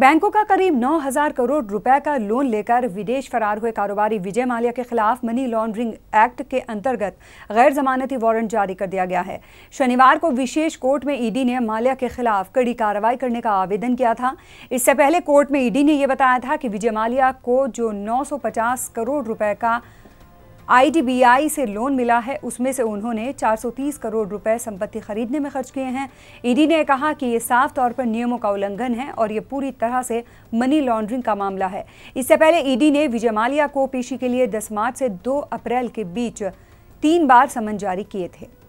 बैंकों का करीब 9000 करोड़ रुपए का लोन लेकर विदेश फरार हुए कारोबारी विजय माल्या के खिलाफ मनी लॉन्ड्रिंग एक्ट के अंतर्गत गैर जमानती वारंट जारी कर दिया गया है शनिवार को विशेष कोर्ट में ईडी ने माल्या के खिलाफ कड़ी कार्रवाई करने का आवेदन किया था इससे पहले कोर्ट में ईडी ने यह बताया था कि विजय माल्या को जो नौ करोड़ रुपए का आईडीबीआई से लोन मिला है उसमें से उन्होंने 430 करोड़ रुपए संपत्ति खरीदने में खर्च किए हैं ईडी ने कहा कि ये साफ तौर पर नियमों का उल्लंघन है और ये पूरी तरह से मनी लॉन्ड्रिंग का मामला है इससे पहले ईडी ने विजय माल्या को पेशी के लिए 10 मार्च से 2 अप्रैल के बीच तीन बार समन जारी किए थे